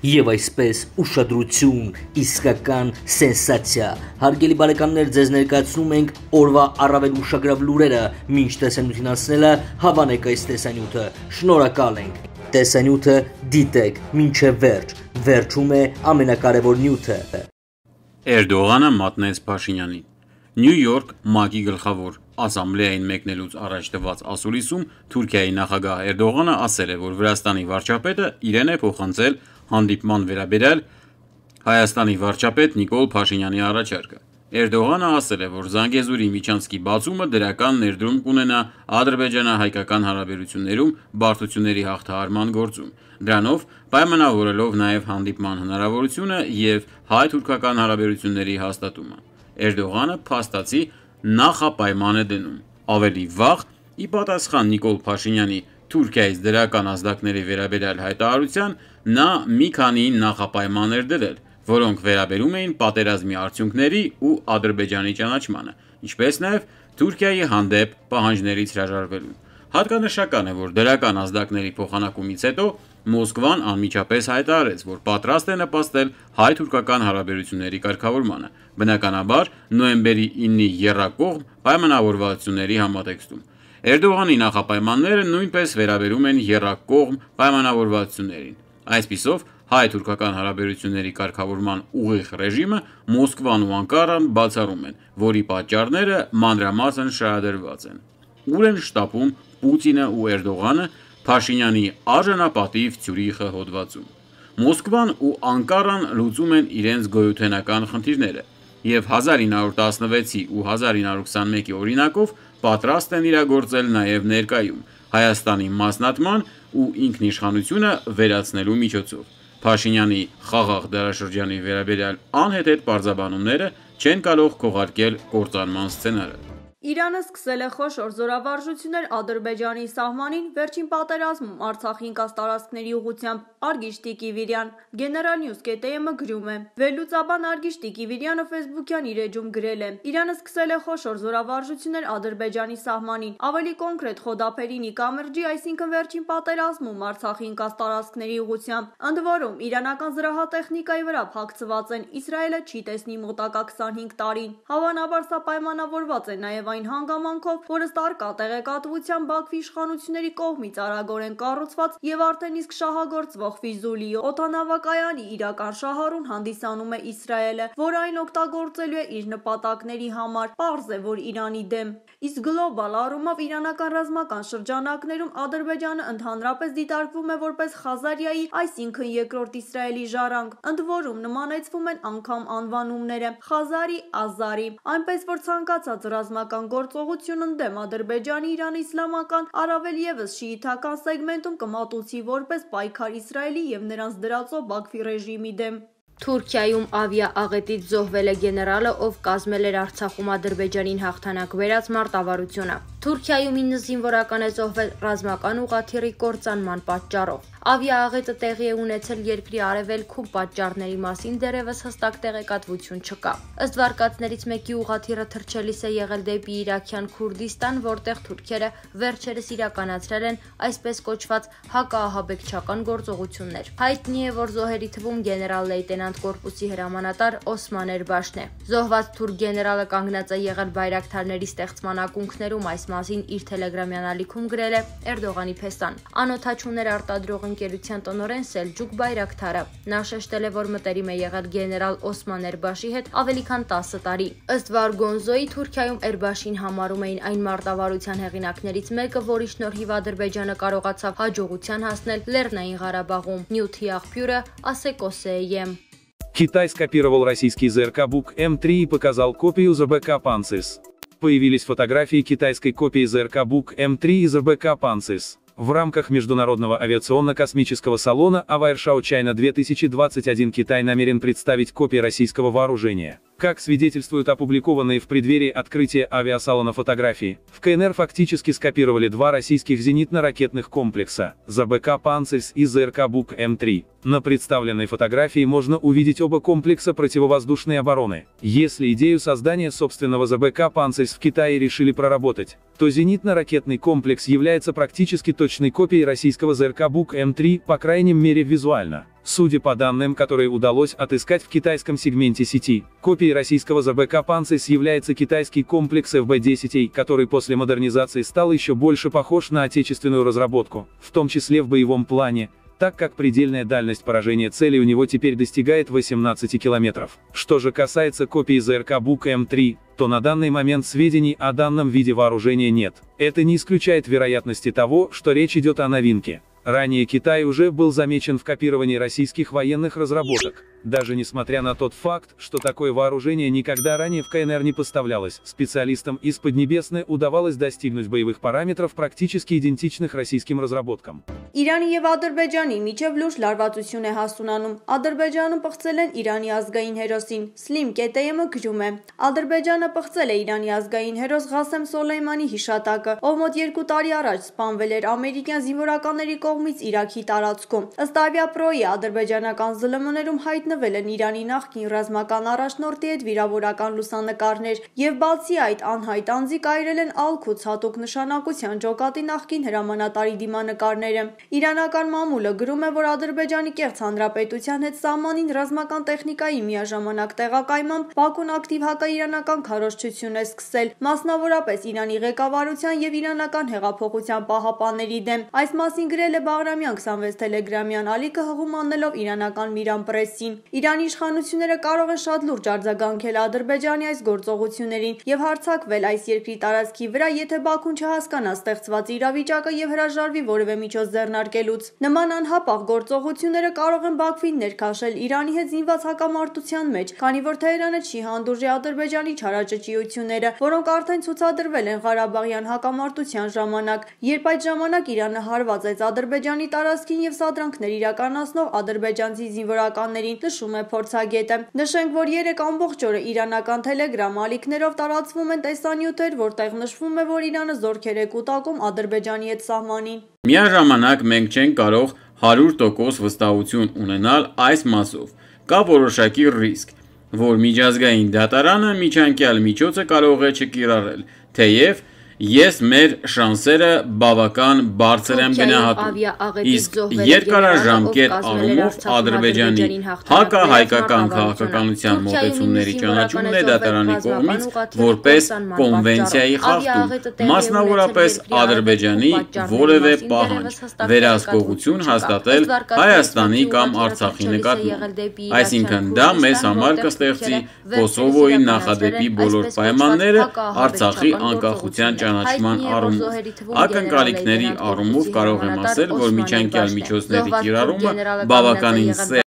Եվ այսպես ուշադրություն, իսկական սենսացիա։ Հարգելի բարեկամներ, ձեզ ներկայացնում ենք օրվա առավել ուշագրավ լուրերը, մինչ տեսանյութին անցնելը հավանեք այս տեսանյութը։ Շնորհակալ ենք։ Տեսանյութը դիտեք, ոչ վերջ։ Վերջում է ամենակարևոր նյութը։ Էրդողանը մատնեց Փաշինյանին։ Նյու Յորք ՄԱԿ-ի գլխավոր ասամբլեային մեկնելուց առաջ տված ասուլիսում Թուրքիայի նախագահ Էրդողանը ասել է, որ Վրաստանի վարչապետը իրեն է փոխանցել հանդիպման վերաբերյալ Հայաստանի վարչապետ Նիկոլ Փաշինյանի առաջարկը։ Էրդողանը ասել է, որ Զանգեզուրի միջանցքի բացումը դրական ներդրում կունենա ադրբեջանա-հայկական հարաբերություններում բարդությունների հաղթահարման գործում, դրանով պայմանավորելով նաև հանդիպման հնարավորությունը և հայ-թուրքական հարաբերությունների հաստատումը։ Էրդողանը փաստացի նախապայման է դնում։ Ավելի վաղ, ի պատասխան Նիկոլ Փաշինյանի Թուրքիայից դրական ազդակների վերաբերյալ հայտարարության, նա մի քանի նախապայման էր դրել, որոնք վերաբերում էին պատերազմի արդյունքների ու Ադրբեջանի ճանաչմանը, ինչպես նաև Թուրքիայի հանդեպ պահանջներից հրաժարվելուն։ Հատկանշական է, որ դրական ազդակների փոխանակումից հետո Մոսկվան անմիջապես հայտարարեց, որ պատրաստ է նպաստել հայ-թուրքական հարաբերությունների կարգավորմանը, բնականաբար նոյեմբերի 9-ի եռակողմ պայմանավորվածությունների համատեքստում։ Էրդողանի նախապայմանները նույնպես վերաբերում են եռակողմ պայմանավորվածություններին։ Այսպիսով, հայ-թուրքական հարաբերությունների կարգավորման ուղիղ ռեժիմը Մոսկվան ու Անկարան բացառում են, որի պատճառները մանրամասն շարադրված են։ Ուր են շտապում Պուտինը ու Էրդողանը Փաշինյանի արժանապատիվ Ցյուրիխը հոդվածում։ Մոսկվան ու Անկարան լուծում են իրենց գոյութենական խնդիրները, և 1916-ի ու 1921-ի օրինակով պատրաստ են իրագործել նաև ներկայում՝ Հայաստանի մասնատման ու ինքնիշխանությունը վերացնելու միջոցով։ Փաշինյանի խաղաղ դարաշրջանի վերաբերյալ անհեթեթ պարզաբանումները չեն կարող քողարկել կործանման սցենարը։ Իրանը սկսել է խոշոր զորավարժություններ Ադրբեջանի սահմանին վերջին պատերազմում Արցախի ընկած տարածքների ուղղությամբ Արգիշ Տիկիվիրյան generalnews.am-ը գրում է. Վերլուծաբան Արգիշ Տիկիվիրյանը Facebook-յան իր էջում գրել է. Իրանը սկսել է խոշոր զորավարժություններ Ադրբեջանի սահմանին, ավելի կոնկրետ Խոդափերի Նիկամերջի, այսինքն վերջին պատերազմում Արցախի ընկած տարածքների ուղղությամբ, ընդ որում իրանական զրահատեխնիկայի վրա փակցված են Իսրայելը չի տեսնի մոտակա 25 տարին։ Հավանաբար սա պայմանավորված է նաև միջազգային հանգամանքով, որը ստարկա տեղեկատվության Բաքվի իշխանությունների կողմից արագորեն կառուցված եւ արդեն իսկ շահագործվող Ֆիզուլի օտանավակայանի իրական շահառուն հանդիսանում է Իսրայելը, որ այն օգտագործելու է իր նպատակների համար։ Պարզ է, որ Իրանի դեմ Իսկ գլոբալ առումով իրանական ռազմական շրջանակներում Ադրբեջանը ընդհանրապես դիտարկվում է որպես Խազարիայի, այսինքն երկրորդ Իսրայելի ժառանգ, ընդ որում նմանեցվում են անգամ անվանումները՝ Խազարի, Ազարի, այնպես որ ցանկացած ռազմական ռազմական գործողություն ընդդեմ Ադրբեջանի Իրան իսլամական առավել եւս շիիթական սեգմենտում կմատուցի որպես պայքար Իսրայելի եւ նրանց դրածո Բաքվի ռեժիմի դեմ։ Թուրքիայում ավիաաղետից զոհվել է գեներալը, ով կազմել էր Արցախում Ադրբեջանին հաղթանակ վերած մարտավարությունը։ Թուրքիայում 9 զինվորական է զոհվել ռազմական ուղաթիռի կործանման պատճառով։ Ավիաաղետը տեղի է ունեցել երկրի արևելքում, պատճառների մասին դեռևս հստակ տեղեկատվություն չկա։ Ըստ վարկածներից մեկի ուղաթիռը թռչելիս է եղել դեպի Իրաքյան Քուրդիստան, որտեղ թուրքերը վերջերս իրականացրել են այսպես կոչված հակաահաբեկչական գործողություններ։ Հայտնի է, որ զոհերի թվում գեներալ-լեյտենանտ կորպուսի հրամանատար Օսման Էրբաշն է։ Զոհված թուրք գեներալը կանգնած է եղել բայրակթարների ստեղծման ակունքներում, այս մասին իր Telegram-յան ալիքում գրել է Էրդողանի Փեստան։ Անօթաչուներ արտադրող ընկերության տնօրեն Սելջուկ Բայրակթարը։ Նա շեշտել է, որ մտերիմ է եղել գեներալ Օսման Էրբաշի հետ ավելի քան 10 տարի։ Ըստ Վարգոնզոյի Թուրքիայում Էրբաշին համարում էին այն մարտավարության հեղինակներից մեկը, որի շնորհիվ Ադրբեջանը կարողացավ հաջողության հասնել Լեռնային Ղարաբաղում։ Նյութի աղբյուրը ASECOSEM Китай скопировал российский ЗРК Бук М3 и показал копию ЗРБК «Панцирс». Появились фотографии китайской копии ЗРК Бук М3 из РБК «Панцирс». В рамках Международного авиационно-космического салона Авайршау Чайна 2021 Китай намерен представить копии российского вооружения. Как свидетельствуют опубликованные в преддверии открытия авиасалона фотографии, в КНР фактически скопировали два российских зенитно-ракетных комплекса – ЗБК «Панцирс» и ЗРК «Бук М3». На представленной фотографии можно увидеть оба комплекса противовоздушной обороны. Если идею создания собственного ЗБК «Панцирс» в Китае решили проработать, то зенитно-ракетный комплекс является практически точной копией российского ЗРК «Бук М3», по крайней мере визуально. Судя по данным, которые удалось отыскать в китайском сегменте сети, копией российского ЗБК «Панцис» является китайский комплекс FB-10A, который после модернизации стал еще больше похож на отечественную разработку, в том числе в боевом плане, так как предельная дальность поражения цели у него теперь достигает 18 километров. Что же касается копии ЗРК Бук М3, эм то на данный момент сведений о данном виде вооружения нет. Это не исключает вероятности того, что речь идет о новинке. Ранее Китай уже был замечен в копировании российских военных разработок. Даже несмотря на тот факт, что такое вооружение никогда ранее в КНР не поставлялось, специалистам из Поднебесной удавалось достигнуть боевых параметров практически идентичных российским разработкам. Իրանի եւ Ադրբեջանի միջև լուրջ լարվածություն է հասունանում։ Ադրբեջանում պղծել են Իրանի ազգային հերոսին։ Սլիմ Կետեյմը գրում է. Ադրբեջանը պղծել է Իրանի ազգային հերոս Ղասեմ Սոլեյմանի հիշատակը, ով մոտ 2 տարի առաջ սպանվել էր ամերիկյան զինվորականների կողմից Իրաքի տարածքում։ Ըստ Avia Pro-ի ադրբեջանական զլմներում հայտ գտնվել են Իրանի նախկին ռազմական առաջնորդի հետ վիրավորական լուսանկարներ եւ բացի այդ անհայտ անձի կայրել են Ալքուց հատուկ նշանակության ջոկատի նախկին հրամանատարի դիմանկարները։ Իրանական մամուլը գրում է, որ Ադրբեջանի կեղծ հանրապետության հետ սահմանին ռազմական տեխնիկայի միաժամանակ տեղակայմամբ Բաքուն ակտիվ հակաիրանական քարոշչություն է սկսել, մասնավորապես Իրանի ղեկավարության եւ իրանական հեղափոխության պահապանների դեմ։ Այս մասին գրել է Բաղրամյան 26 Telegram-յան ալիքը հղում անելով իրանական Միրան պրեսին։ Իրանի իշխանությունները կարող են շատ լուրջ արձագանքել Ադրբեջանի այս գործողություններին եւ հարձակվել այս երկրի տարածքի վրա, եթե Բաքուն չհասկանա ստեղծված իրավիճակը եւ հրաժարվի որևէ միջոց ձեռնարկելուց։ Նման անհապաղ գործողությունները կարող են Բաքվին ներքաշել Իրանի հետ զինված հակամարտության մեջ, քանի որ Թեհրանը չի հանդուրժի Ադրբեջանի չարաճճիությունները, որոնք արդեն ցուցադրվել են Ղարաբաղյան հակամարտության ժամանակ, երբ այդ ժամանակ Իրանը հարվածեց Ադրբեջանի տարածքին եւ սադրանքներ իրականացնող ադրբեջանցի զինվորականներին նշում է փորձագետը։ Նշենք, որ 3 ամբողջ օրը իրանական Telegram ալիքներով տարածվում են տեսանյութեր, որտեղ նշվում է, որ Իրանը զորքեր է կուտակում Ադրբեջանի հետ սահմանին։ Միաժամանակ մենք չենք կարող 100% վստահություն ունենալ այս մասով։ Կա որոշակի ռիսկ, որ միջազգային դատարանը միջանկյալ միջոցը կարող է չկիրառել, թեև Ես մեր շանսերը բավական բարձր եմ գնահատում։ Իսկ երկարաժամկետ առումով Ադրբեջանի հակահայկական քաղաքականության մոտեցումների ճանաչումն է դատարանի կողմից որպես կոնվենցիայի խախտում, մասնավորապես Ադրբեջանի որևէ պահանջ վերահսկողություն հաստատել Հայաստանի կամ Արցախի նկատմամբ։ Այսինքն դա մեզ համար կստեղծի Կոսովոյի նախադեպի բոլոր պայմանները Արցախի անկախության ճանաչման ճանաչման առումով։ Ակնկալիքների առումով կարող եմ ասել, որ միջանկյալ միջոցների կիրառումը բավականին սերտ